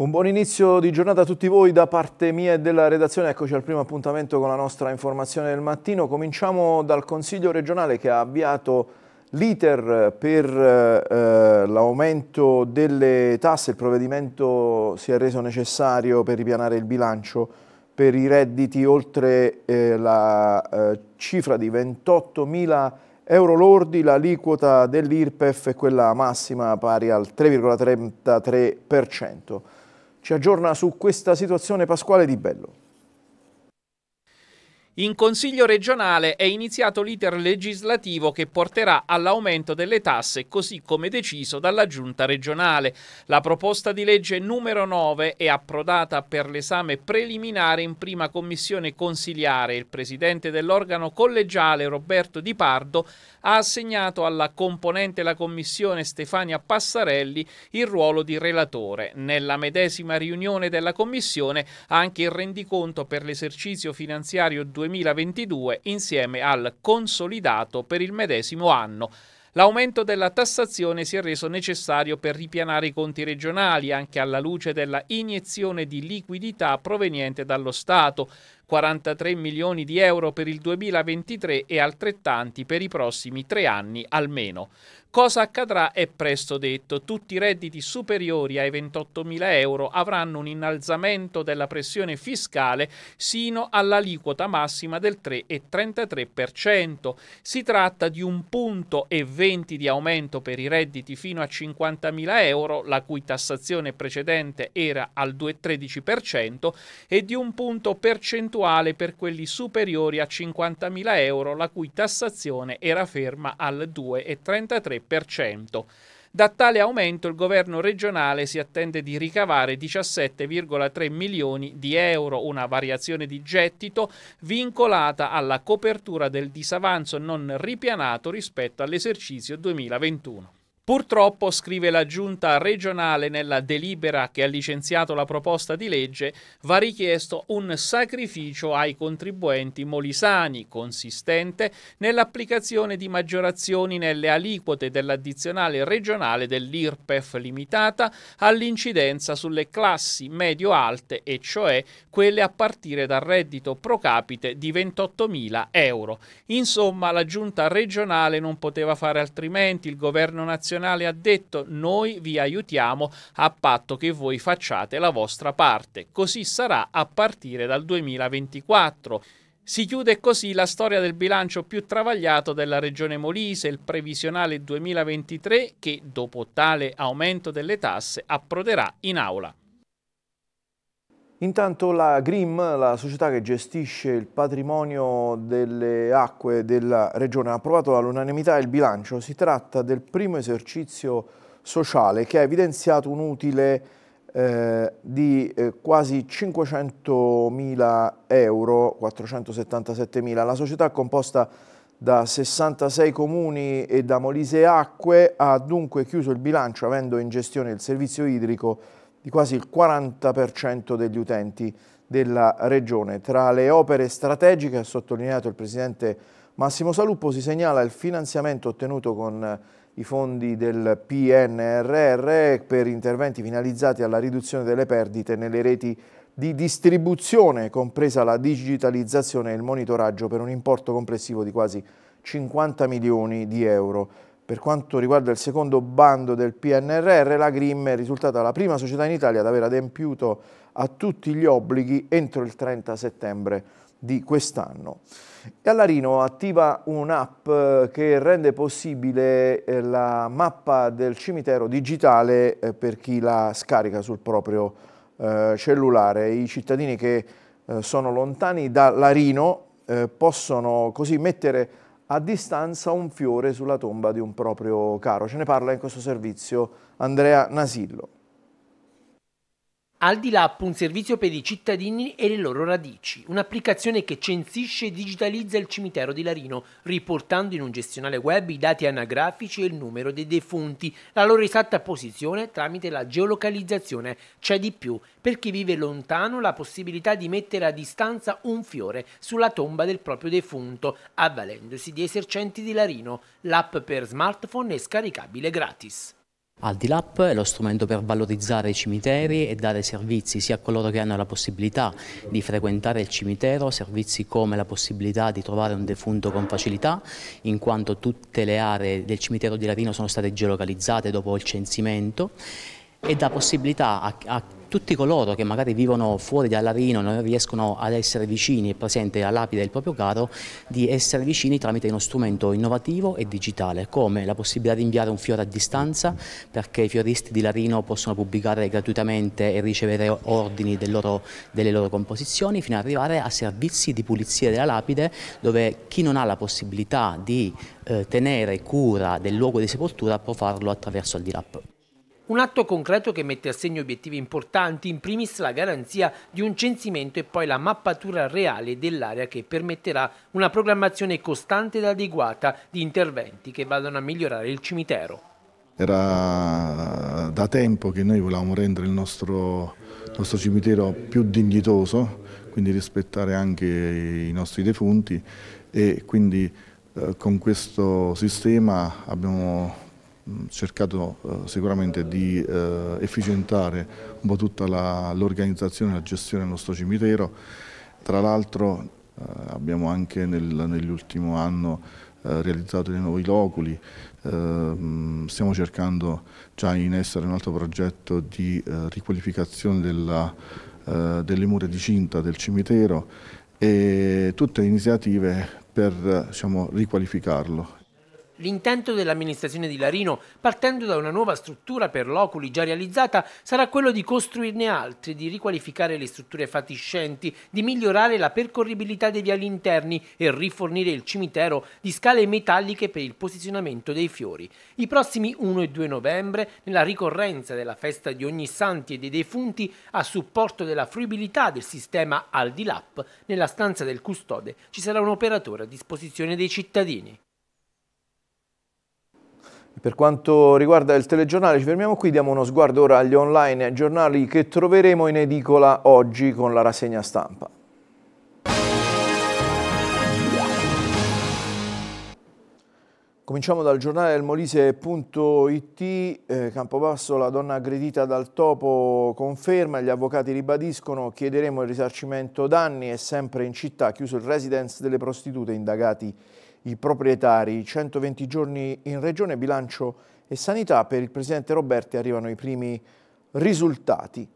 Un buon inizio di giornata a tutti voi da parte mia e della redazione. Eccoci al primo appuntamento con la nostra informazione del mattino. Cominciamo dal Consiglio regionale che ha avviato l'iter per eh, l'aumento delle tasse. Il provvedimento si è reso necessario per ripianare il bilancio per i redditi oltre eh, la eh, cifra di 28 mila euro lordi, l'aliquota dell'IRPEF è quella massima pari al 3,33% ci aggiorna su questa situazione pasquale di Bello. In Consiglio regionale è iniziato l'iter legislativo che porterà all'aumento delle tasse, così come deciso dalla Giunta regionale. La proposta di legge numero 9 è approdata per l'esame preliminare in prima commissione consiliare. Il presidente dell'organo collegiale Roberto Di Pardo ha assegnato alla componente la commissione Stefania Passarelli il ruolo di relatore. Nella medesima riunione della commissione anche il rendiconto per l'esercizio finanziario 2020 2022 insieme al consolidato per il medesimo anno. L'aumento della tassazione si è reso necessario per ripianare i conti regionali, anche alla luce della iniezione di liquidità proveniente dallo Stato. 43 milioni di euro per il 2023 e altrettanti per i prossimi tre anni almeno. Cosa accadrà è presto detto, tutti i redditi superiori ai 28.000 euro avranno un innalzamento della pressione fiscale sino all'aliquota massima del 3,33%. Si tratta di un punto e 20 di aumento per i redditi fino a 50.000 euro, la cui tassazione precedente era al 2,13%, e di un punto percentuale percentuale per quelli superiori a 50.000 euro, la cui tassazione era ferma al 2,33%. Da tale aumento il governo regionale si attende di ricavare 17,3 milioni di euro, una variazione di gettito vincolata alla copertura del disavanzo non ripianato rispetto all'esercizio 2021. Purtroppo, scrive la giunta regionale nella delibera che ha licenziato la proposta di legge, va richiesto un sacrificio ai contribuenti molisani consistente nell'applicazione di maggiorazioni nelle aliquote dell'addizionale regionale dell'IRPEF limitata all'incidenza sulle classi medio-alte e cioè quelle a partire dal reddito pro capite di 28.000 euro. Insomma, la giunta regionale non poteva fare altrimenti, il governo nazionale nazionale ha detto noi vi aiutiamo a patto che voi facciate la vostra parte. Così sarà a partire dal 2024. Si chiude così la storia del bilancio più travagliato della regione Molise, il previsionale 2023 che, dopo tale aumento delle tasse, approderà in aula. Intanto la GRIM, la società che gestisce il patrimonio delle acque della regione, ha approvato all'unanimità il bilancio. Si tratta del primo esercizio sociale che ha evidenziato un utile eh, di eh, quasi 500.000 euro, 477.000. La società composta da 66 comuni e da Molise Acque ha dunque chiuso il bilancio avendo in gestione il servizio idrico di quasi il 40% degli utenti della regione. Tra le opere strategiche, ha sottolineato il Presidente Massimo Saluppo, si segnala il finanziamento ottenuto con i fondi del PNRR per interventi finalizzati alla riduzione delle perdite nelle reti di distribuzione, compresa la digitalizzazione e il monitoraggio per un importo complessivo di quasi 50 milioni di euro. Per quanto riguarda il secondo bando del PNRR, la Grimm è risultata la prima società in Italia ad aver adempiuto a tutti gli obblighi entro il 30 settembre di quest'anno. E Gallarino attiva un'app eh, che rende possibile eh, la mappa del cimitero digitale eh, per chi la scarica sul proprio cellulare. I cittadini che sono lontani da Larino possono così mettere a distanza un fiore sulla tomba di un proprio caro. Ce ne parla in questo servizio Andrea Nasillo. Aldilab, un servizio per i cittadini e le loro radici, un'applicazione che censisce e digitalizza il cimitero di Larino, riportando in un gestionale web i dati anagrafici e il numero dei defunti, la loro esatta posizione tramite la geolocalizzazione. C'è di più, per chi vive lontano la possibilità di mettere a distanza un fiore sulla tomba del proprio defunto, avvalendosi di esercenti di Larino. L'app per smartphone è scaricabile gratis. Aldilab è lo strumento per valorizzare i cimiteri e dare servizi sia a coloro che hanno la possibilità di frequentare il cimitero, servizi come la possibilità di trovare un defunto con facilità, in quanto tutte le aree del cimitero di Larino sono state geolocalizzate dopo il censimento e dà possibilità a, a tutti coloro che magari vivono fuori da Larino non riescono ad essere vicini e presenti alla lapide del proprio caro, di essere vicini tramite uno strumento innovativo e digitale, come la possibilità di inviare un fiore a distanza, perché i fioristi di Larino possono pubblicare gratuitamente e ricevere ordini del loro, delle loro composizioni, fino ad arrivare a servizi di pulizia della lapide, dove chi non ha la possibilità di eh, tenere cura del luogo di sepoltura può farlo attraverso il DIRAP. Un atto concreto che mette a segno obiettivi importanti, in primis la garanzia di un censimento e poi la mappatura reale dell'area che permetterà una programmazione costante ed adeguata di interventi che vadano a migliorare il cimitero. Era da tempo che noi volevamo rendere il nostro, il nostro cimitero più dignitoso, quindi rispettare anche i nostri defunti e quindi eh, con questo sistema abbiamo cercato eh, sicuramente di eh, efficientare un po' tutta l'organizzazione e la gestione del nostro cimitero. Tra l'altro eh, abbiamo anche nel, nell'ultimo anno realizzato dei nuovi loculi, stiamo cercando già in essere un altro progetto di riqualificazione della, delle mura di cinta del cimitero e tutte iniziative per diciamo, riqualificarlo L'intento dell'amministrazione di Larino, partendo da una nuova struttura per l'Oculi già realizzata, sarà quello di costruirne altre, di riqualificare le strutture fatiscenti, di migliorare la percorribilità dei viali interni e rifornire il cimitero di scale metalliche per il posizionamento dei fiori. I prossimi 1 e 2 novembre, nella ricorrenza della festa di ogni santi e dei defunti, a supporto della fruibilità del sistema Aldilap, nella stanza del custode ci sarà un operatore a disposizione dei cittadini. Per quanto riguarda il telegiornale ci fermiamo qui, diamo uno sguardo ora agli online giornali che troveremo in edicola oggi con la rassegna stampa. Cominciamo dal giornale del Molise.it, eh, Campobasso, la donna aggredita dal topo conferma, gli avvocati ribadiscono, chiederemo il risarcimento danni e sempre in città, chiuso il residence delle prostitute indagati i proprietari. 120 giorni in regione, bilancio e sanità. Per il presidente Roberti arrivano i primi risultati.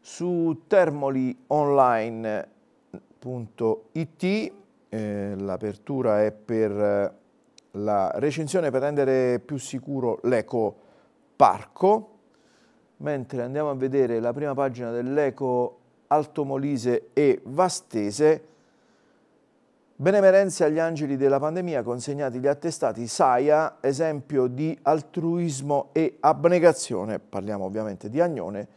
Su termolionline.it eh, l'apertura è per eh, la recensione per rendere più sicuro l'ecoparco. Mentre andiamo a vedere la prima pagina dell'eco Altomolise e Vastese, Benemerenze agli angeli della pandemia, consegnati gli attestati SAIA, esempio di altruismo e abnegazione, parliamo ovviamente di Agnone,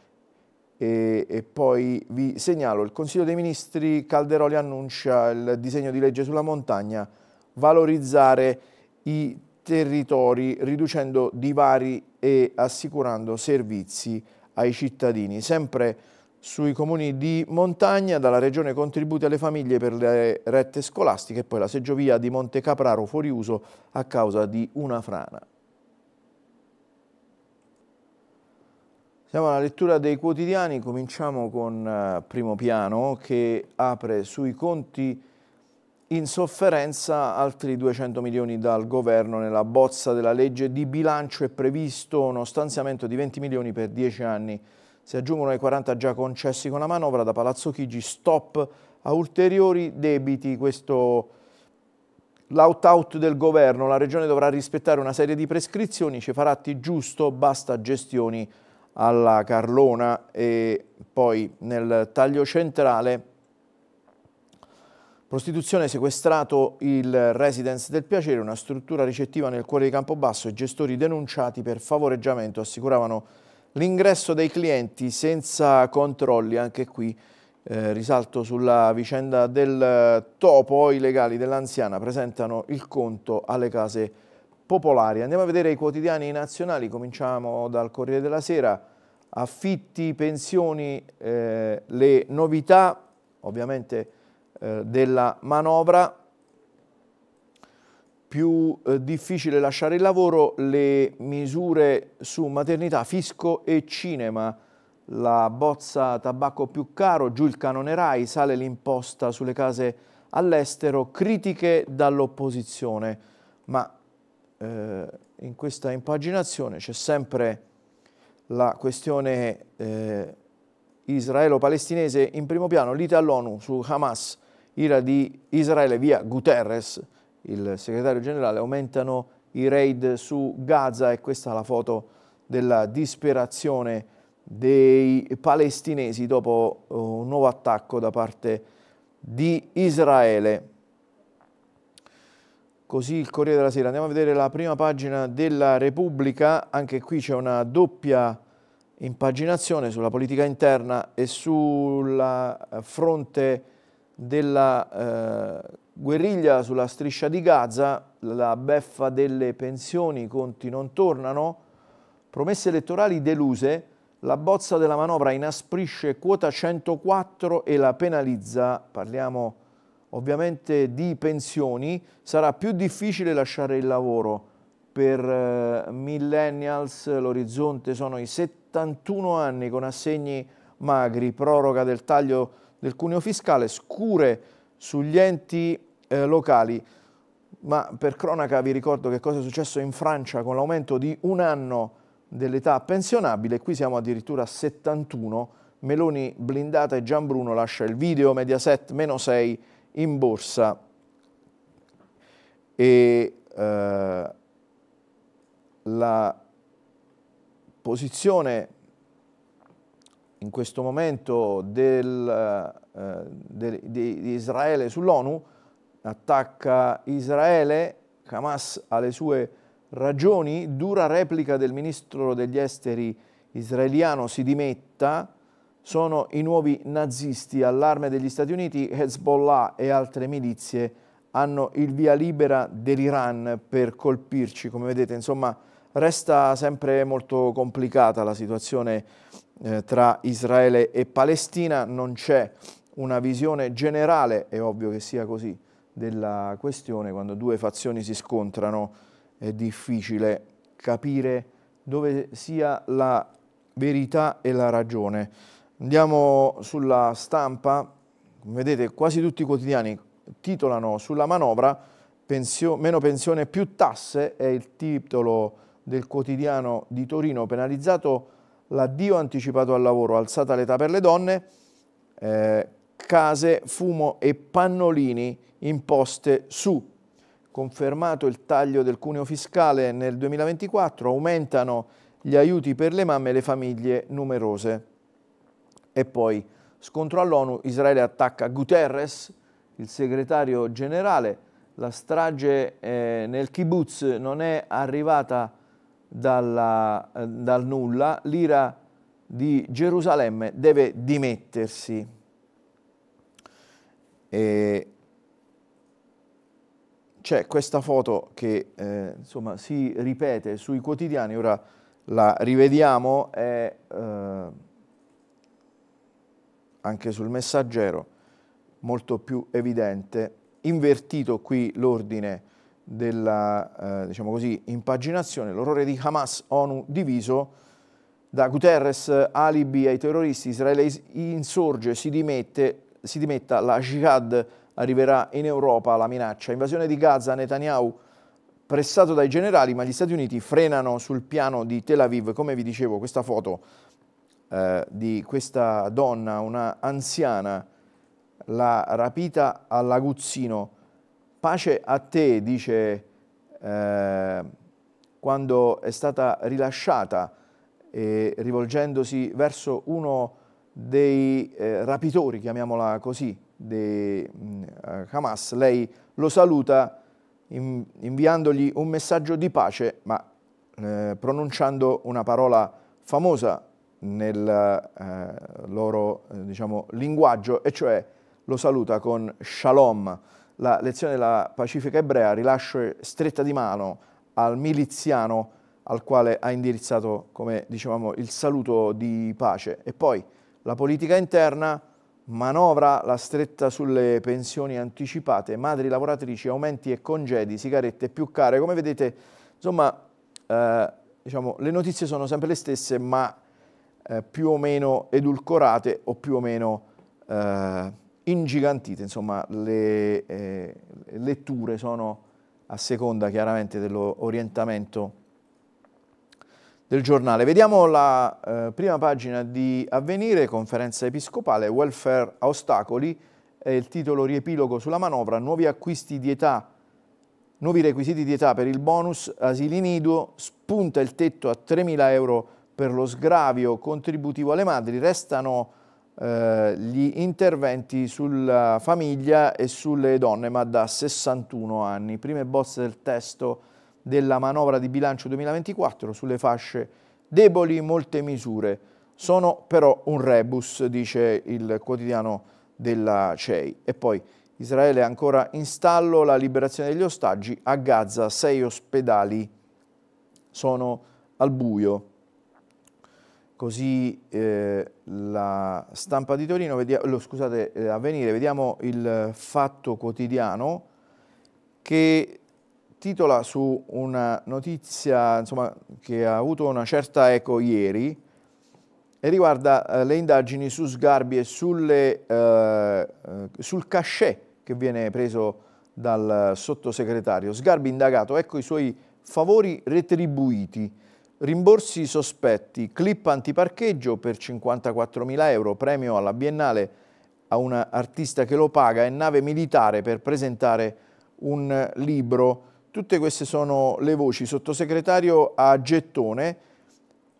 e, e, poi vi segnalo il Consiglio dei Ministri Calderoli annuncia il disegno di legge sulla montagna, valorizzare i territori riducendo divari e assicurando servizi ai cittadini. Sempre sui comuni di montagna, dalla regione contributi alle famiglie per le rette scolastiche e poi la seggiovia di Monte Capraro fuori uso a causa di una frana. Siamo alla lettura dei quotidiani, cominciamo con eh, Primo Piano che apre sui conti in sofferenza altri 200 milioni dal governo nella bozza della legge di bilancio è previsto uno stanziamento di 20 milioni per 10 anni si aggiungono ai 40 già concessi con la manovra da Palazzo Chigi, stop a ulteriori debiti. Questo l'out-out del governo, la regione dovrà rispettare una serie di prescrizioni, ci farà atti giusto, basta gestioni alla Carlona e poi nel taglio centrale prostituzione sequestrato il residence del piacere, una struttura ricettiva nel cuore di Campobasso e gestori denunciati per favoreggiamento assicuravano L'ingresso dei clienti senza controlli, anche qui eh, risalto sulla vicenda del eh, topo, i legali dell'anziana presentano il conto alle case popolari. Andiamo a vedere i quotidiani nazionali, cominciamo dal Corriere della Sera, affitti, pensioni, eh, le novità ovviamente eh, della manovra, più eh, difficile lasciare il lavoro, le misure su maternità, fisco e cinema. La bozza tabacco più caro, giù il canone RAI, sale l'imposta sulle case all'estero, critiche dall'opposizione. Ma eh, in questa impaginazione c'è sempre la questione eh, israelo-palestinese in primo piano, lite all'ONU su Hamas, ira di Israele via Guterres, il segretario generale, aumentano i raid su Gaza e questa è la foto della disperazione dei palestinesi dopo eh, un nuovo attacco da parte di Israele. Così il Corriere della Sera. Andiamo a vedere la prima pagina della Repubblica, anche qui c'è una doppia impaginazione sulla politica interna e sul eh, fronte della eh, Guerriglia sulla striscia di Gaza, la beffa delle pensioni, i conti non tornano, promesse elettorali deluse, la bozza della manovra inasprisce quota 104 e la penalizza, parliamo ovviamente di pensioni, sarà più difficile lasciare il lavoro. Per eh, millennials l'orizzonte sono i 71 anni con assegni magri, proroga del taglio del cuneo fiscale, scure sugli enti eh, locali. Ma per cronaca vi ricordo che cosa è successo in Francia con l'aumento di un anno dell'età pensionabile, qui siamo addirittura a 71, Meloni blindata e Gianbruno lascia il video, Mediaset meno 6 in borsa e eh, la posizione in questo momento del, eh, de, de, di Israele sull'ONU attacca Israele, Hamas ha le sue ragioni, dura replica del ministro degli esteri israeliano si dimetta, sono i nuovi nazisti, allarme degli Stati Uniti, Hezbollah e altre milizie hanno il via libera dell'Iran per colpirci, come vedete, insomma resta sempre molto complicata la situazione eh, tra Israele e Palestina, non c'è una visione generale, è ovvio che sia così, della questione, quando due fazioni si scontrano è difficile capire dove sia la verità e la ragione. Andiamo sulla stampa, vedete quasi tutti i quotidiani titolano sulla manovra pensio, meno pensione più tasse è il titolo del quotidiano di Torino penalizzato l'addio anticipato al lavoro, alzata l'età per le donne, eh, case, fumo e pannolini imposte su. Confermato il taglio del cuneo fiscale nel 2024, aumentano gli aiuti per le mamme e le famiglie numerose. E poi, scontro all'ONU, Israele attacca Guterres, il segretario generale. La strage eh, nel kibbutz non è arrivata dalla, eh, dal nulla. L'ira di Gerusalemme deve dimettersi. E c'è questa foto che eh, insomma, si ripete sui quotidiani, ora la rivediamo, è eh, anche sul messaggero molto più evidente, invertito qui l'ordine della eh, diciamo così, impaginazione, l'orrore di Hamas, ONU diviso, da Guterres alibi ai terroristi, Israele insorge, si, dimette, si dimetta la jihad arriverà in Europa la minaccia. Invasione di Gaza, Netanyahu pressato dai generali, ma gli Stati Uniti frenano sul piano di Tel Aviv. Come vi dicevo, questa foto eh, di questa donna, una anziana, la rapita all'Aguzzino. Pace a te, dice, eh, quando è stata rilasciata, eh, rivolgendosi verso uno dei eh, rapitori, chiamiamola così, di mm, eh, Hamas, lei lo saluta inviandogli un messaggio di pace, ma eh, pronunciando una parola famosa nel eh, loro eh, diciamo, linguaggio, e cioè lo saluta con shalom. La lezione della Pacifica Ebrea rilascio stretta di mano al miliziano al quale ha indirizzato, come dicevamo, il saluto di pace. E poi la politica interna, Manovra la stretta sulle pensioni anticipate, madri lavoratrici, aumenti e congedi, sigarette più care. Come vedete, insomma, eh, diciamo, le notizie sono sempre le stesse, ma eh, più o meno edulcorate o più o meno eh, ingigantite. Insomma, le eh, letture sono a seconda chiaramente dell'orientamento del giornale. Vediamo la eh, prima pagina di Avvenire, conferenza episcopale, welfare a ostacoli, eh, il titolo riepilogo sulla manovra, nuovi acquisti di età, nuovi requisiti di età per il bonus asili nido, spunta il tetto a 3.000 euro per lo sgravio contributivo alle madri, restano eh, gli interventi sulla famiglia e sulle donne, ma da 61 anni. Prime bozze del testo della manovra di bilancio 2024 sulle fasce deboli molte misure. Sono però un rebus, dice il quotidiano della CEI. E poi Israele ancora in stallo la liberazione degli ostaggi. A Gaza sei ospedali sono al buio. Così eh, la stampa di Torino, vediamo, scusate, eh, avvenire, vediamo il fatto quotidiano che titola su una notizia insomma, che ha avuto una certa eco ieri e riguarda eh, le indagini su Sgarbi e sulle, eh, eh sul cachet che viene preso dal sottosegretario. Sgarbi indagato, ecco i suoi favori retribuiti. Rimborsi sospetti, clip antiparcheggio per 54.000 euro, premio alla Biennale a un artista che lo paga e nave militare per presentare un libro. Tutte queste sono le voci. Sottosegretario a gettone,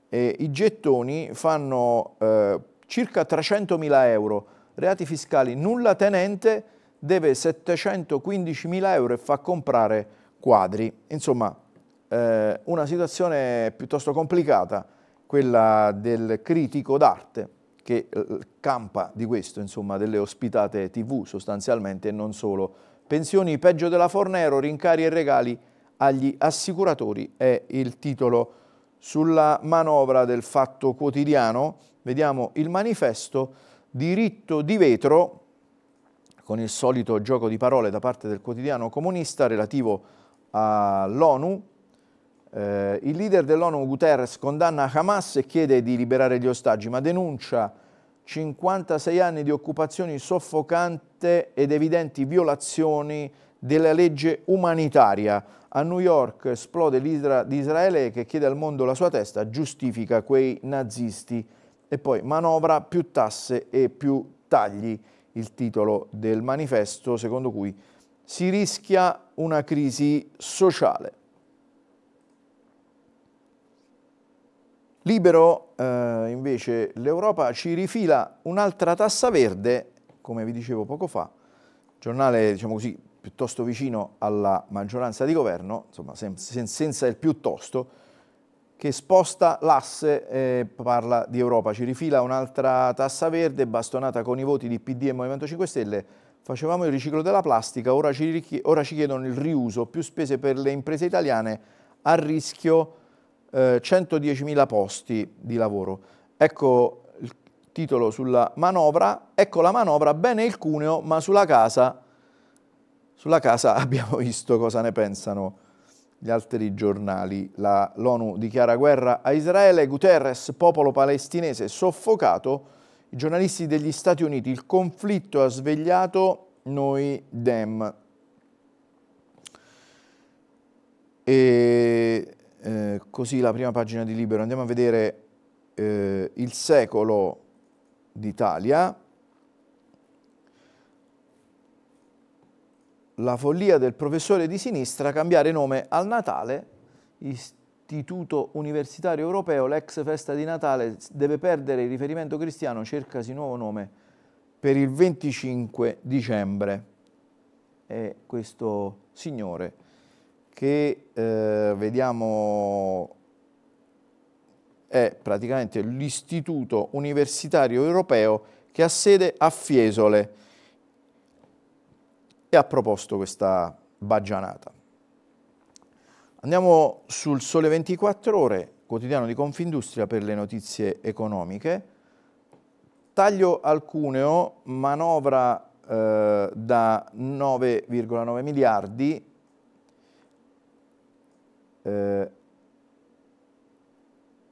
eh, i gettoni fanno eh, circa 300.000 euro, reati fiscali nulla tenente deve 715.000 euro e fa comprare quadri. Insomma, eh, una situazione piuttosto complicata, quella del critico d'arte che eh, campa di questo, insomma, delle ospitate tv sostanzialmente e non solo Pensioni peggio della Fornero, rincari e regali agli assicuratori è il titolo. Sulla manovra del Fatto Quotidiano vediamo il manifesto Diritto di vetro con il solito gioco di parole da parte del quotidiano comunista relativo all'ONU. Eh, il leader dell'ONU Guterres condanna Hamas e chiede di liberare gli ostaggi, ma denuncia 56 anni di occupazioni soffocante ed evidenti violazioni della legge umanitaria. A New York esplode l'idra di Israele che chiede al mondo la sua testa, giustifica quei nazisti. E poi manovra più tasse e più tagli, il titolo del manifesto secondo cui si rischia una crisi sociale. Libero eh, invece l'Europa ci rifila un'altra tassa verde, come vi dicevo poco fa, giornale diciamo così, piuttosto vicino alla maggioranza di governo, insomma sen sen senza il piuttosto, che sposta l'asse e parla di Europa, ci rifila un'altra tassa verde bastonata con i voti di PD e Movimento 5 Stelle, facevamo il riciclo della plastica, ora ci, ora ci chiedono il riuso, più spese per le imprese italiane a rischio eh, 110.000 posti di lavoro. Ecco il titolo sulla manovra, ecco la manovra, bene il cuneo, ma sulla casa, sulla casa abbiamo visto cosa ne pensano gli altri giornali. L'ONU dichiara guerra a Israele, Guterres, popolo palestinese soffocato, i giornalisti degli Stati Uniti, il conflitto ha svegliato noi dem. E eh, così la prima pagina di Libero, andiamo a vedere eh, il secolo d'Italia, la follia del professore di sinistra cambiare nome al Natale, Istituto Universitario Europeo, l'ex festa di Natale deve perdere il riferimento cristiano, cercasi nuovo nome per il 25 dicembre. E questo signore che eh, vediamo è praticamente l'istituto universitario europeo che ha sede a Fiesole e ha proposto questa baggianata. Andiamo sul Sole 24 Ore, quotidiano di Confindustria per le notizie economiche. Taglio al cuneo, manovra eh, da 9,9 miliardi, eh,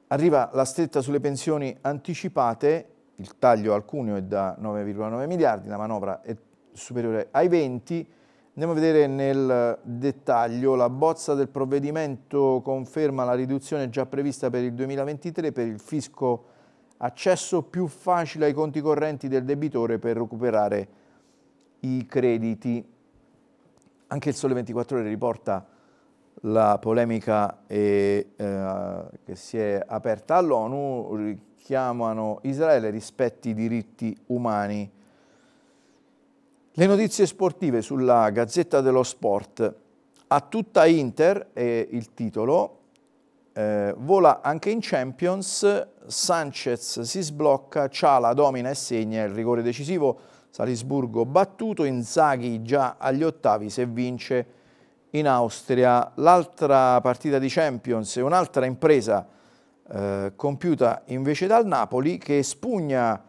arriva la stretta sulle pensioni anticipate, il taglio al cuneo è da 9,9 miliardi, la manovra è superiore ai 20. Andiamo a vedere nel dettaglio, la bozza del provvedimento conferma la riduzione già prevista per il 2023 per il fisco accesso più facile ai conti correnti del debitore per recuperare i crediti. Anche il Sole 24 Ore riporta la polemica eh, eh, che si è aperta all'ONU, richiamano Israele rispetti i diritti umani. Le notizie sportive sulla Gazzetta dello Sport. A tutta Inter è il titolo, eh, vola anche in Champions, Sanchez si sblocca, Ciala domina e segna il rigore decisivo, Salisburgo battuto, Inzaghi già agli ottavi se vince in Austria. L'altra partita di Champions è un'altra impresa eh, compiuta invece dal Napoli che spugna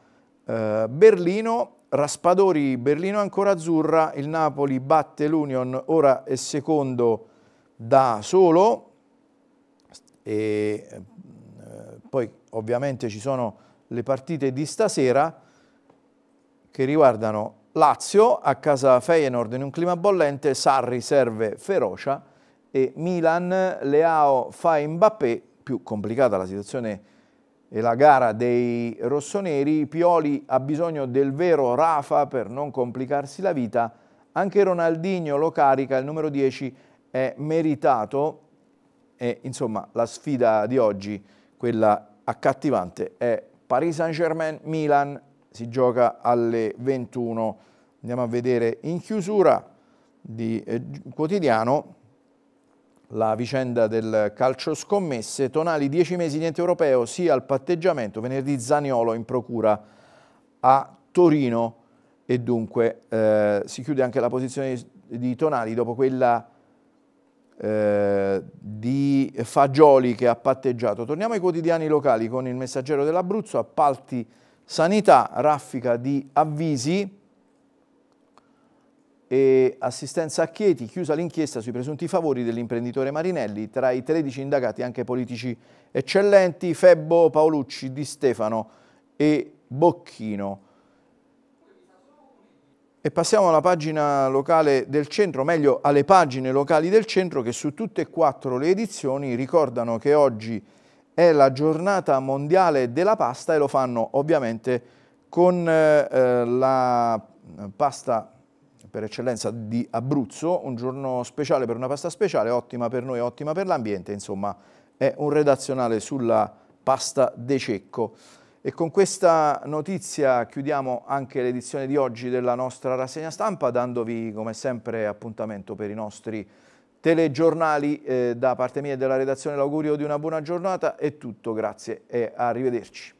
eh, Berlino, Raspadori Berlino ancora azzurra, il Napoli batte l'Union, ora è secondo da solo e eh, poi ovviamente ci sono le partite di stasera che riguardano Lazio a casa Feyenoord in un clima bollente, Sarri serve ferocia e Milan Leao fa Mbappé, più complicata la situazione e la gara dei rossoneri, Pioli ha bisogno del vero Rafa per non complicarsi la vita, anche Ronaldinho lo carica, il numero 10 è meritato e insomma la sfida di oggi, quella accattivante, è Paris Saint-Germain-Milan si gioca alle 21. Andiamo a vedere in chiusura di eh, quotidiano la vicenda del calcio scommesse, Tonali 10 mesi niente europeo, sì al patteggiamento, venerdì Zaniolo in procura a Torino e dunque eh, si chiude anche la posizione di Tonali dopo quella eh, di Fagioli che ha patteggiato. Torniamo ai quotidiani locali con il messaggero dell'Abruzzo, appalti Sanità raffica di avvisi e assistenza a Chieti, chiusa l'inchiesta sui presunti favori dell'imprenditore Marinelli, tra i 13 indagati anche politici eccellenti, Febbo, Paolucci, Di Stefano e Bocchino. E passiamo alla pagina locale del centro, meglio alle pagine locali del centro che su tutte e quattro le edizioni ricordano che oggi è la giornata mondiale della pasta e lo fanno ovviamente con eh, eh la eh, pasta per eccellenza di Abruzzo, un giorno speciale per una pasta speciale, ottima per noi, ottima per l'ambiente, insomma è un redazionale sulla pasta De Cecco. E con questa notizia chiudiamo anche l'edizione di oggi della nostra rassegna stampa, dandovi come sempre appuntamento per i nostri telegiornali. Eh, da parte mia e della redazione l'augurio di una buona giornata è tutto, grazie e arrivederci.